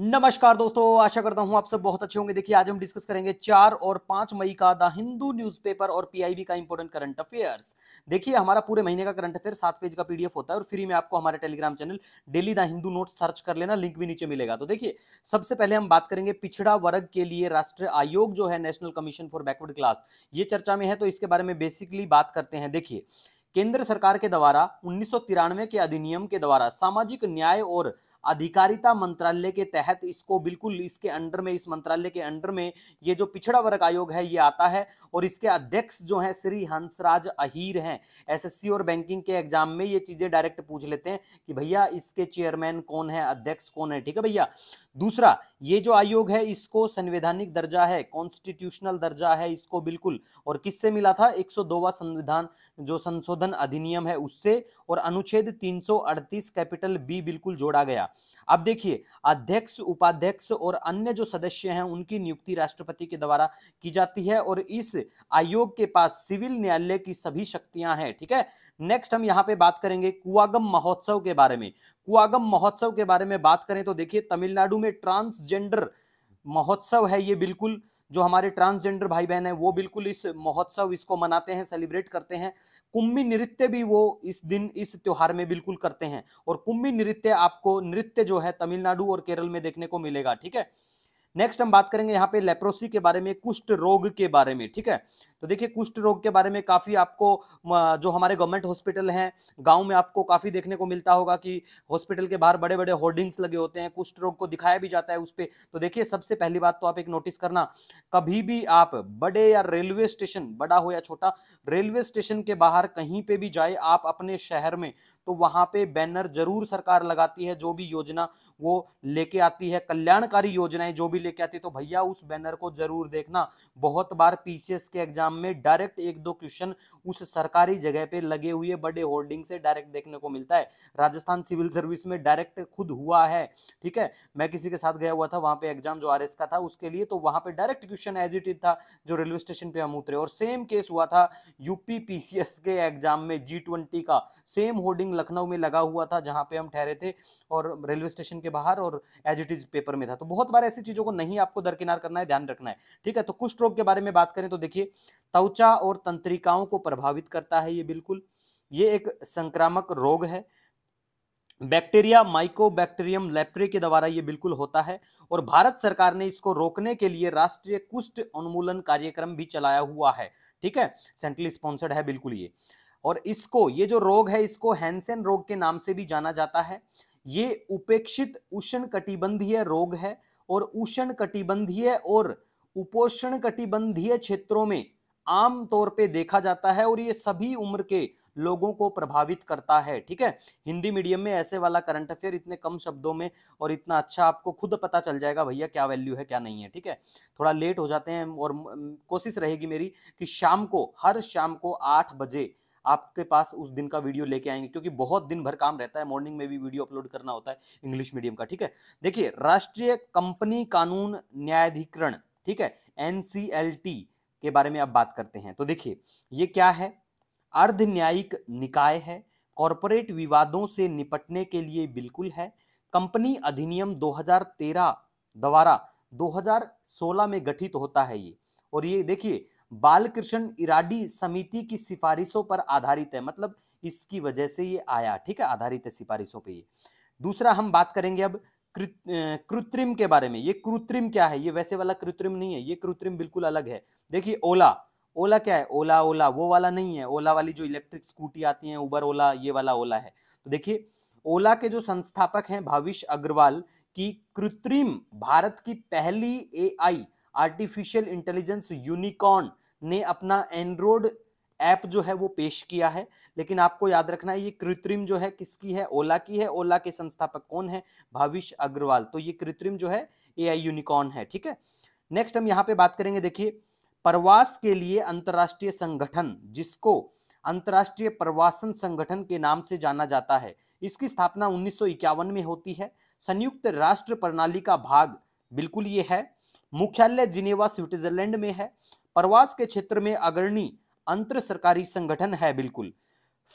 नमस्कार दोस्तों आशा करता हूं आप सब बहुत अच्छे होंगे देखिए आज हम डिस्कस करेंगे चार और पांच मई का द हिंदू न्यूज़पेपर और पीआईबी का इंपोर्टेंट करंट अफेयर्स देखिए हमारा पूरे महीने का करंट अफेयर सात पेज का पीडीएफ होता है और फ्री में आपको हमारे Telegram channel daily the Hindu note search कर लेना लिंक भी नीचे मिलेगा तो देखिए सबसे पहले हम बात करेंगे पिछड़ा वर्ग के लिए राष्ट्रीय आयोग जो है national commission for backward class ये चर्चा में है तो इसके बारे में बेसिकली बात करते हैं देखिए केंद्र सरकार के द्वारा उन्नीस के अधिनियम के द्वारा सामाजिक न्याय और अधिकारिता मंत्रालय के तहत इसको बिल्कुल इसके अंडर में इस मंत्रालय के अंडर में ये जो पिछड़ा वर्ग आयोग है ये आता है और इसके अध्यक्ष जो है श्री हंसराज अहीर हैं एसएससी और बैंकिंग के एग्जाम में ये चीज़ें डायरेक्ट पूछ लेते हैं कि भैया इसके चेयरमैन कौन है अध्यक्ष कौन है ठीक है भैया दूसरा ये जो आयोग है इसको संवैधानिक दर्जा है कॉन्स्टिट्यूशनल दर्जा है इसको बिल्कुल और किससे मिला था एक संविधान जो संशोधन अधिनियम है उससे और अनुच्छेद तीन कैपिटल बी बिल्कुल जोड़ा गया गया अब देखिए अध्यक्ष उपाध्यक्ष और अन्य जो सदस्य हैं उनकी नियुक्ति राष्ट्रपति के द्वारा की जाती है और इस आयोग के पास सिविल न्यायालय की सभी शक्तियां हैं ठीक है नेक्स्ट हम यहाँ पे बात करेंगे कुआगम महोत्सव के बारे में कुआगम महोत्सव के बारे में बात करें तो देखिए तमिलनाडु में ट्रांसजेंडर महोत्सव है ये बिल्कुल जो हमारे ट्रांसजेंडर भाई बहन है वो बिल्कुल इस महोत्सव इसको मनाते हैं सेलिब्रेट करते हैं कुंभी नृत्य भी वो इस दिन इस त्यौहार में बिल्कुल करते हैं और कुंभी नृत्य आपको नृत्य जो है तमिलनाडु और केरल में देखने को मिलेगा ठीक है नेक्स्ट हम बात करेंगे यहाँ पे लेप्रोसी के बारे में कुष्ठ रोग के बारे में ठीक है तो देखिए कुष्ठ रोग के बारे में काफ़ी आपको जो हमारे गवर्नमेंट हॉस्पिटल हैं गांव में आपको काफ़ी देखने को मिलता होगा कि हॉस्पिटल के बाहर बड़े बड़े होर्डिंग्स लगे होते हैं कुष्ठ रोग को दिखाया भी जाता है उस पर तो देखिए सबसे पहली बात तो आप एक नोटिस करना कभी भी आप बड़े या रेलवे स्टेशन बड़ा हो या छोटा रेलवे स्टेशन के बाहर कहीं पर भी जाए आप अपने शहर में तो वहां पे बैनर जरूर सरकार लगाती है जो भी योजना वो लेके आती है कल्याणकारी योजनाएं जो भी लेके आती है तो भैया उस बैनर को जरूर देखना बहुत बार पीसीएस के एग्जाम में डायरेक्ट एक दो क्वेश्चन उस सरकारी जगह पे लगे हुए बड़े होर्डिंग से डायरेक्ट देखने को मिलता है राजस्थान सिविल सर्विस में डायरेक्ट खुद हुआ है ठीक है मैं किसी के साथ गया हुआ था वहां पे एग्जाम जो आर का था उसके लिए तो वहां पर direct question as it is था जो रेलवे स्टेशन पे हम उतरे और सेम केस हुआ था यूपी पीसीएस के एग्जाम में जी का सेम होर्डिंग लखनऊ में लगा हुआ था जहाँ पे हम ठहरे थे और रेलवे स्टेशन के बाहर और एज इट इज पेपर में था तो बहुत बार ऐसी चीज़ों को नहीं आपको दरकिनार करना है ध्यान रखना है ठीक है तो कुष्ठ रोग के बारे में बात करें तो देखिए त्वचा और तंत्रिकाओं को प्रभावित करता है ये बिल्कुल ये एक संक्रामक रोग है बैक्टीरिया माइकोबैक्टीरियम लेप्रे के द्वारा ये बिल्कुल होता है और भारत सरकार ने इसको रोकने के लिए राष्ट्रीय कुष्ठ उन्मूलन कार्यक्रम भी चलाया हुआ है ठीक है सेंट्रली स्पॉन्सर्ड है बिल्कुल ये और इसको ये जो रोग है इसको हैंसेन रोग के नाम से भी जाना जाता है ये उपेक्षित उष्ण कटिबंधीय रोग है और उष्ण कटिबंधीय और उपोषण कटिबंधीय क्षेत्रों में आम तौर पे देखा जाता है और ये सभी उम्र के लोगों को प्रभावित करता है ठीक है हिंदी मीडियम में ऐसे वाला करंट अफेयर इतने कम शब्दों में और इतना अच्छा आपको खुद पता चल जाएगा भैया क्या वैल्यू है क्या नहीं है ठीक है थोड़ा लेट हो जाते हैं और कोशिश रहेगी मेरी कि शाम को हर शाम को आठ बजे आपके पास उस दिन का वीडियो लेके आएंगे क्योंकि बहुत दिन भर काम रहता है मॉर्निंग में भी वीडियो अपलोड करना होता है इंग्लिश मीडियम का ठीक है देखिए राष्ट्रीय कंपनी कानून न्यायाधिकरण ठीक है एनसीएलटी के बारे में आप बात करते हैं तो देखिए ये क्या है अर्ध न्यायिक निकाय है कॉरपोरेट विवादों से निपटने के लिए बिल्कुल है कंपनी अधिनियम 2013 द्वारा 2016 में गठित होता है ये और ये देखिए बालकृष्ण इराडी समिति की सिफारिशों पर आधारित है मतलब इसकी वजह से ये आया ठीक है आधारित है सिफारिशों पे ये दूसरा हम बात करेंगे अब कृत्रिम के बारे में ये कृत्रिम क्या है ये वैसे वाला कृत्रिम नहीं है ये कृत्रिम बिल्कुल अलग है देखिए ओला ओला क्या है ओला ओला वो वाला नहीं है ओला वाली जो इलेक्ट्रिक स्कूटी आती है उबर ओला ये वाला ओला है तो देखिए ओला के जो संस्थापक हैं भाविश अग्रवाल की कृत्रिम भारत की पहली एआई आर्टिफिशियल इंटेलिजेंस यूनिकॉर्न ने अपना एंड्रोड ऐप जो है वो पेश किया है लेकिन आपको याद रखना है ये कृत्रिम जो है किसकी है ओला की है ओला के संस्थापक कौन है भाविश अग्रवाल तो ये कृत्रिम जो है ए आई यूनिकॉर्न है ठीक है नेक्स्ट हम यहाँ पे बात करेंगे देखिए प्रवास के लिए अंतर्राष्ट्रीय संगठन जिसको अंतर्राष्ट्रीय प्रवासन संगठन के नाम से जाना जाता है इसकी स्थापना उन्नीस में होती है संयुक्त राष्ट्र प्रणाली का भाग बिल्कुल ये है मुख्यालय जिनेवा स्विट्जरलैंड में है प्रवास के क्षेत्र में अग्रणी अंतर सरकारी संगठन है बिल्कुल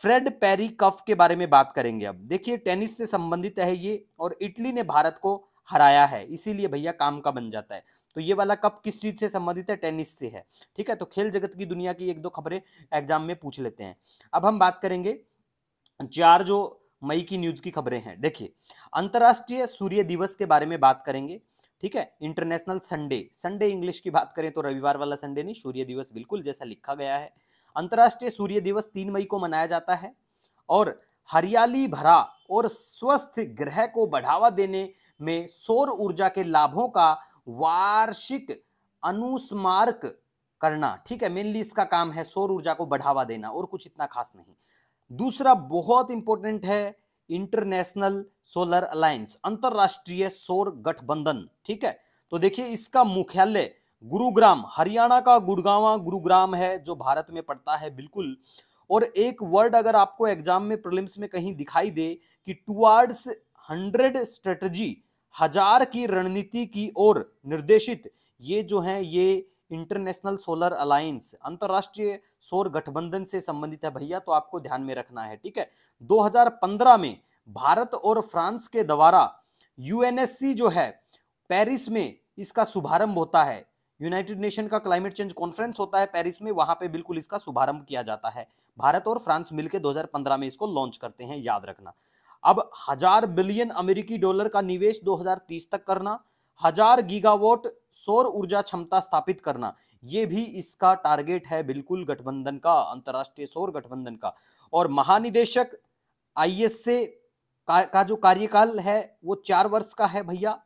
फ्रेड पेरी कफ के बारे में बात करेंगे अब देखिए टेनिस से संबंधित है ये और इटली ने भारत को हराया है इसीलिए भैया काम का बन जाता है तो ये वाला कप किस चीज से संबंधित है टेनिस से है ठीक है तो खेल जगत की दुनिया की एक दो खबरें एग्जाम में पूछ लेते हैं अब हम बात करेंगे चार जो मई की न्यूज की खबरें हैं देखिए अंतर्राष्ट्रीय सूर्य दिवस के बारे में बात करेंगे ठीक है इंटरनेशनल संडे संडे इंग्लिश की बात करें तो रविवार वाला संडे नहीं सूर्य दिवस बिल्कुल जैसा लिखा गया है अंतर्राष्ट्रीय सूर्य दिवस तीन मई को मनाया जाता है और हरियाली भरा और स्वस्थ ग्रह को बढ़ावा देने में सौर ऊर्जा के लाभों का वार्षिक अनुस्मारक करना ठीक है मेनली इसका काम है सौर ऊर्जा को बढ़ावा देना और कुछ इतना खास नहीं दूसरा बहुत इंपॉर्टेंट है इंटरनेशनल सोलर अलायंस अंतर्राष्ट्रीय सौर गठबंधन ठीक है तो देखिए इसका मुख्यालय गुरुग्राम हरियाणा का गुड़गावा गुरुग्राम है जो भारत में पड़ता है बिल्कुल और एक वर्ड अगर आपको एग्जाम में प्रिलिम्स में कहीं दिखाई दे कि टुवार्ड्स हंड्रेड स्ट्रेटजी हजार की रणनीति की ओर निर्देशित ये जो है ये इंटरनेशनल सोलर अलायंस अंतर्राष्ट्रीय सौर गठबंधन से संबंधित है भैया तो आपको ध्यान में रखना है ठीक है 2015 में भारत और फ्रांस के द्वारा यूएनएससी जो है पेरिस में इसका शुभारंभ होता है यूनाइटेड नेशन का क्लाइमेट चेंज कॉन्फ्रेंस होता है पेरिस में वहां पे बिल्कुल इसका शुभारंभ किया जाता है भारत और फ्रांस मिलकर 2015 में इसको लॉन्च करते हैं याद रखना अब हजार बिलियन अमेरिकी डॉलर का निवेश 2030 तक करना हजार गीगावोट सौर ऊर्जा क्षमता स्थापित करना ये भी इसका टारगेट है बिल्कुल गठबंधन का अंतरराष्ट्रीय सौर गठबंधन का और महानिदेशक आई का, का जो कार्यकाल है वो चार वर्ष का है भैया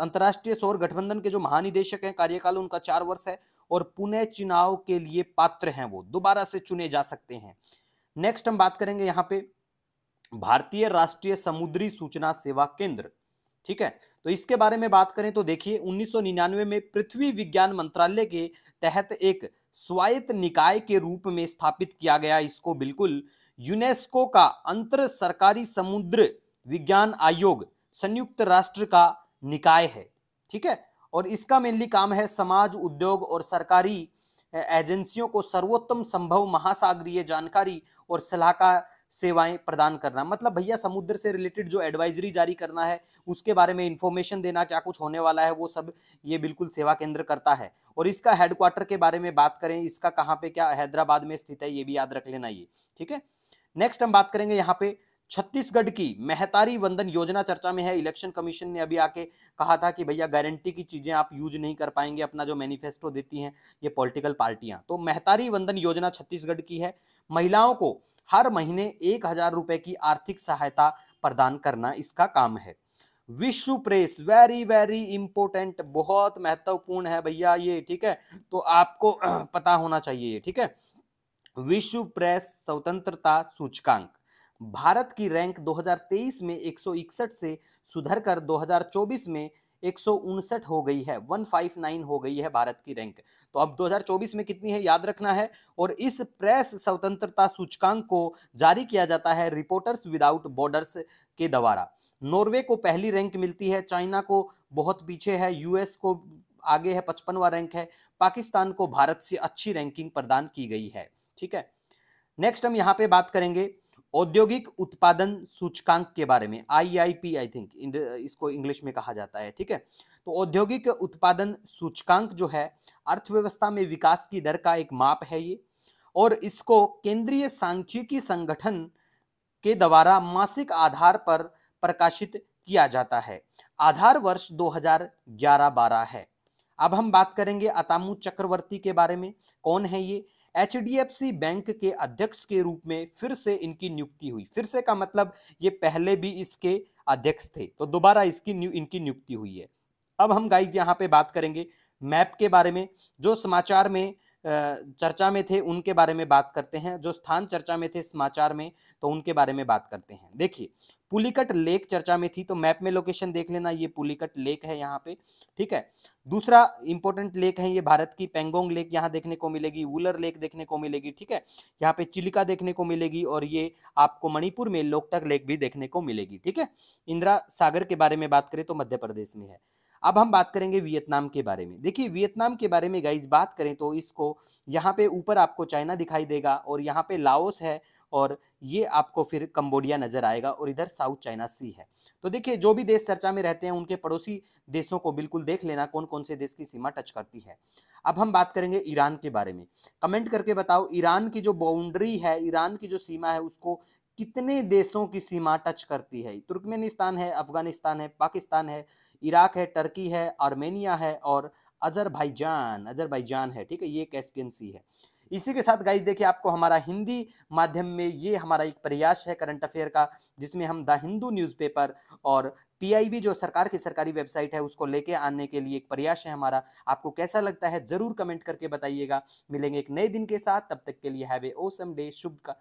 अंतरराष्ट्रीय सौर गठबंधन के जो महानिदेशक हैं कार्यकाल उनका चार वर्ष है और पुनः चुनाव के लिए पात्र हैं वो दोबारा से चुने जा सकते हैं नेक्स्ट हम बात करेंगे यहाँ पे भारतीय राष्ट्रीय समुद्री सूचना सेवा केंद्र ठीक है तो इसके बारे में बात करें तो देखिए 1999 में पृथ्वी विज्ञान मंत्रालय के तहत एक स्वायत्त निकाय के रूप में स्थापित किया गया इसको बिल्कुल यूनेस्को का अंतर सरकारी समुद्र विज्ञान आयोग संयुक्त राष्ट्र का निकाय है ठीक है और इसका मेनली काम है समाज उद्योग और सरकारी एजेंसियों को सर्वोत्तम संभव महासागरीय जानकारी और सलाहकार सेवाएं प्रदान करना मतलब भैया समुद्र से रिलेटेड जो एडवाइजरी जारी करना है उसके बारे में इंफॉर्मेशन देना क्या कुछ होने वाला है वो सब ये बिल्कुल सेवा केंद्र करता है और इसका हेडक्वार्टर के बारे में बात करें इसका कहाँ पे क्या हैदराबाद में स्थित है ये भी याद रख लेना ये ठीक है नेक्स्ट हम बात करेंगे यहाँ पे छत्तीसगढ़ की महतारी वंदन योजना चर्चा में है इलेक्शन कमीशन ने अभी आके कहा था कि भैया गारंटी की चीज़ें आप यूज नहीं कर पाएंगे अपना जो मैनिफेस्टो देती हैं ये पॉलिटिकल पार्टियां तो महतारी वंदन योजना छत्तीसगढ़ की है महिलाओं को हर महीने एक हज़ार रुपए की आर्थिक सहायता प्रदान करना इसका काम है विश्व प्रेस वेरी वेरी इंपॉर्टेंट बहुत महत्वपूर्ण है भैया ये ठीक है तो आपको पता होना चाहिए ये ठीक है विश्व प्रेस स्वतंत्रता सूचकांक भारत की रैंक 2023 में 161 से सुधर कर 2024 में एक हो गई है 159 हो गई है भारत की रैंक तो अब 2024 में कितनी है याद रखना है और इस प्रेस स्वतंत्रता सूचकांक को जारी किया जाता है रिपोर्टर्स विदाउट बॉर्डर्स के द्वारा नॉर्वे को पहली रैंक मिलती है चाइना को बहुत पीछे है यूएस को आगे है पचपनवा रैंक है पाकिस्तान को भारत से अच्छी रैंकिंग प्रदान की गई है ठीक है नेक्स्ट हम यहाँ पे बात करेंगे औद्योगिक उत्पादन सूचकांक के बारे में I I P I think इसको इंग्लिश में कहा जाता है ठीक है तो औद्योगिक उत्पादन सूचकांक जो है अर्थव्यवस्था में विकास की दर का एक माप है ये और इसको केंद्रीय सांख्यिकी संगठन के द्वारा मासिक आधार पर प्रकाशित किया जाता है आधार वर्ष 2011-12 है अब हम बात करेंगे अतामू चक्रवर्ती के बारे में कौन है ये एचडीएफसी बैंक के अध्यक्ष के रूप में फिर से इनकी नियुक्ति हुई फिर से का मतलब ये पहले भी इसके अध्यक्ष थे तो दोबारा इसकी इनकी नियुक्ति हुई है अब हम गाइज यहाँ पे बात करेंगे मैप के बारे में जो समाचार में चर्चा में थे उनके बारे में बात करते हैं जो स्थान चर्चा में थे समाचार में तो उनके बारे में बात करते हैं देखिए पुलिकट लेक चर्चा में थी तो मैप में लोकेशन देख लेना ये पुलिकट लेक है यहाँ पे ठीक है दूसरा इंपॉर्टेंट लेक है ये भारत की पेंगोंग लेक यहाँ देखने को मिलेगी वुलर लेक देखने को मिलेगी ठीक है यहाँ पे चिलिका देखने को मिलेगी और ये आपको मणिपुर में लोकटक लेक भी देखने को मिलेगी ठीक है इंदिरा सागर के बारे में बात करें तो मध्य प्रदेश में है अब हम बात करेंगे वियतनाम के बारे में देखिए वियतनाम के बारे में गाइज बात करें तो इसको यहाँ पे ऊपर आपको चाइना दिखाई देगा और यहाँ पे लाओस है और ये आपको फिर कंबोडिया नज़र आएगा और इधर साउथ चाइना सी है तो देखिए जो भी देश चर्चा में रहते हैं उनके पड़ोसी देशों को बिल्कुल देख लेना कौन कौन से देश की सीमा टच करती है अब हम बात करेंगे ईरान के बारे में कमेंट करके बताओ ईरान की जो बाउंड्री है ईरान की जो सीमा है उसको कितने देशों की सीमा टच करती है तुर्कमेनिस्तान है अफगानिस्तान है पाकिस्तान है इराक है टर्की है आर्मेनिया है और अजरबैजान अजरबैजान है ठीक है ये कैस्पियन सी है इसी के साथ गाइस देखिए आपको हमारा हिंदी माध्यम में ये हमारा एक प्रयास है करंट अफेयर का जिसमें हम द हिंदू न्यूज़पेपर और पीआईबी जो सरकार की सरकारी वेबसाइट है उसको लेके आने के लिए एक प्रयास है हमारा आपको कैसा लगता है ज़रूर कमेंट करके बताइएगा मिलेंगे एक नए दिन के साथ तब तक के लिए हैवे ओसम डे शुभ का